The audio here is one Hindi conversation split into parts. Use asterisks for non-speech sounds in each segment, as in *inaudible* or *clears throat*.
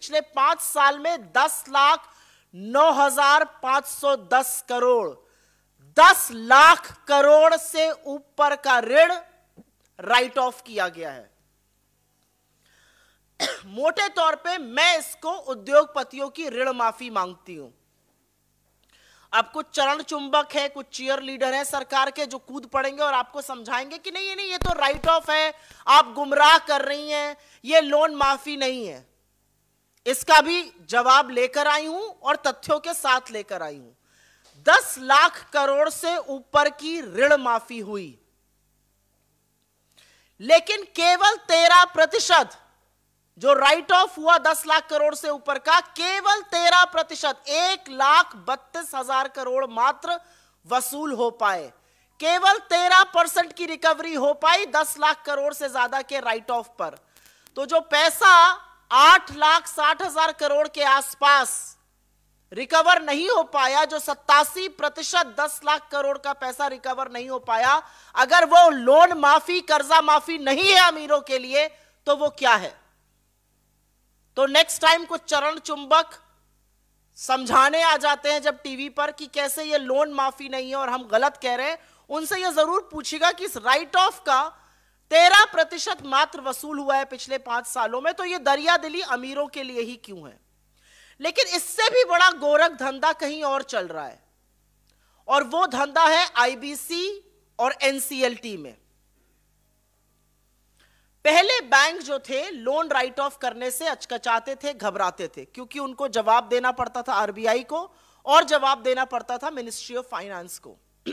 पिछले पांच साल में दस लाख नौ हजार पांच सौ दस करोड़ दस लाख करोड़ से ऊपर का ऋण राइट ऑफ किया गया है *clears throat* मोटे तौर पे मैं इसको उद्योगपतियों की ऋण माफी मांगती हूं अब कुछ चरण चुंबक है कुछ चीयर लीडर है सरकार के जो कूद पड़ेंगे और आपको समझाएंगे कि नहीं ये नहीं ये तो राइट ऑफ है आप गुमराह कर रही हैं ये लोन माफी नहीं है इसका भी जवाब लेकर आई हूं और तथ्यों के साथ लेकर आई हूं दस लाख करोड़ से ऊपर की ऋण माफी हुई लेकिन केवल तेरह प्रतिशत जो राइट ऑफ हुआ दस लाख करोड़ से ऊपर का केवल तेरह प्रतिशत एक लाख बत्तीस हजार करोड़ मात्र वसूल हो पाए केवल तेरह परसेंट की रिकवरी हो पाई दस लाख करोड़ से ज्यादा के राइट ऑफ पर तो जो पैसा आठ लाख साठ हजार करोड़ के आसपास रिकवर नहीं हो पाया जो सत्तासी प्रतिशत दस लाख करोड़ का पैसा रिकवर नहीं हो पाया अगर वो लोन माफी कर्जा माफी नहीं है अमीरों के लिए तो वो क्या है तो नेक्स्ट टाइम कुछ चरण चुंबक समझाने आ जाते हैं जब टीवी पर कि कैसे ये लोन माफी नहीं है और हम गलत कह रहे हैं उनसे ये जरूर पूछेगा कि इस राइट ऑफ का तेरह प्रतिशत मात्र वसूल हुआ है पिछले पांच सालों में तो ये दरिया दिली अमीरों के लिए ही क्यों है लेकिन इससे भी बड़ा गोरख धंधा कहीं और चल रहा है और वो धंधा है आईबीसी और एनसीएलटी में पहले बैंक जो थे लोन राइट ऑफ करने से अचकचाते थे घबराते थे क्योंकि उनको जवाब देना पड़ता था आरबीआई को और जवाब देना पड़ता था मिनिस्ट्री ऑफ फाइनेंस को *clears throat*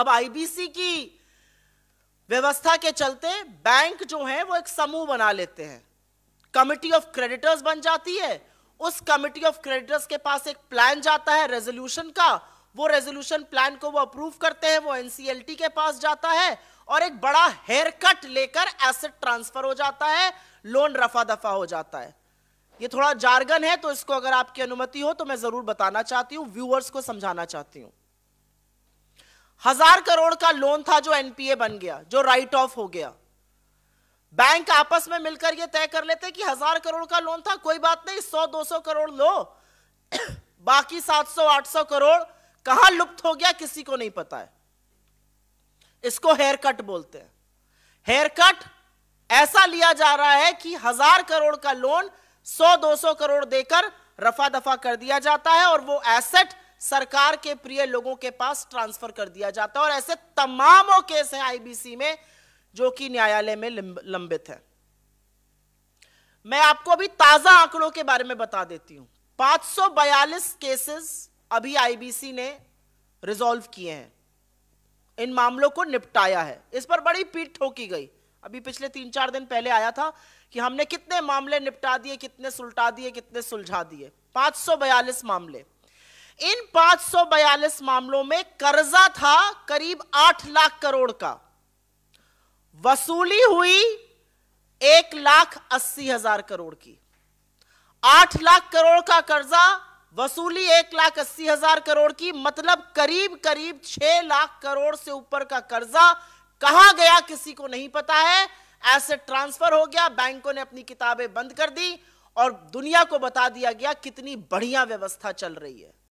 अब आईबीसी की व्यवस्था के चलते बैंक जो है वो एक समूह बना लेते हैं कमिटी ऑफ क्रेडिटर्स बन जाती है उस कमिटी ऑफ क्रेडिटर्स के पास एक प्लान जाता है रेजोल्यूशन का वो रेजोल्यूशन प्लान को वो अप्रूव करते हैं वो एनसीएलटी के पास जाता है और एक बड़ा हेयर कट लेकर एसेट ट्रांसफर हो जाता है लोन रफा दफा हो जाता है ये थोड़ा जार्गन है तो इसको अगर आपकी अनुमति हो तो मैं जरूर बताना चाहती हूँ व्यूअर्स को समझाना चाहती हूँ हजार करोड़ का लोन था जो एनपीए बन गया जो राइट ऑफ हो गया बैंक आपस में मिलकर यह तय कर लेते कि हजार करोड़ का लोन था कोई बात नहीं सौ दो सौ करोड़ लो *coughs* बाकी सात सौ आठ सौ करोड़ कहां लुप्त हो गया किसी को नहीं पता है इसको हेयर कट बोलते हैं हेयर कट ऐसा लिया जा रहा है कि हजार करोड़ का लोन सौ दो सौ करोड़ देकर रफा दफा कर दिया जाता है और वो एसेट सरकार के प्रिय लोगों के पास ट्रांसफर कर दिया जाता है और ऐसे तमामों केस हैं आईबीसी में जो कि न्यायालय में लंबित है मैं आपको अभी ताजा आंकड़ों के बारे में बता देती हूं 542 केसेस अभी आईबीसी ने रिजॉल्व किए हैं इन मामलों को निपटाया है इस पर बड़ी पीठ ठोकी गई अभी पिछले तीन चार दिन पहले आया था कि हमने कितने मामले निपटा दिए कितने सुलटा दिए कितने सुलझा दिए 542 मामले इन 542 मामलों में कर्जा था करीब 8 लाख करोड़ का वसूली हुई एक लाख अस्सी हजार करोड़ की आठ लाख करोड़ का कर्जा वसूली एक लाख अस्सी हजार करोड़ की मतलब करीब करीब छह लाख करोड़ से ऊपर का कर्जा कहा गया किसी को नहीं पता है ऐसे ट्रांसफर हो गया बैंकों ने अपनी किताबें बंद कर दी और दुनिया को बता दिया गया कितनी बढ़िया व्यवस्था चल रही है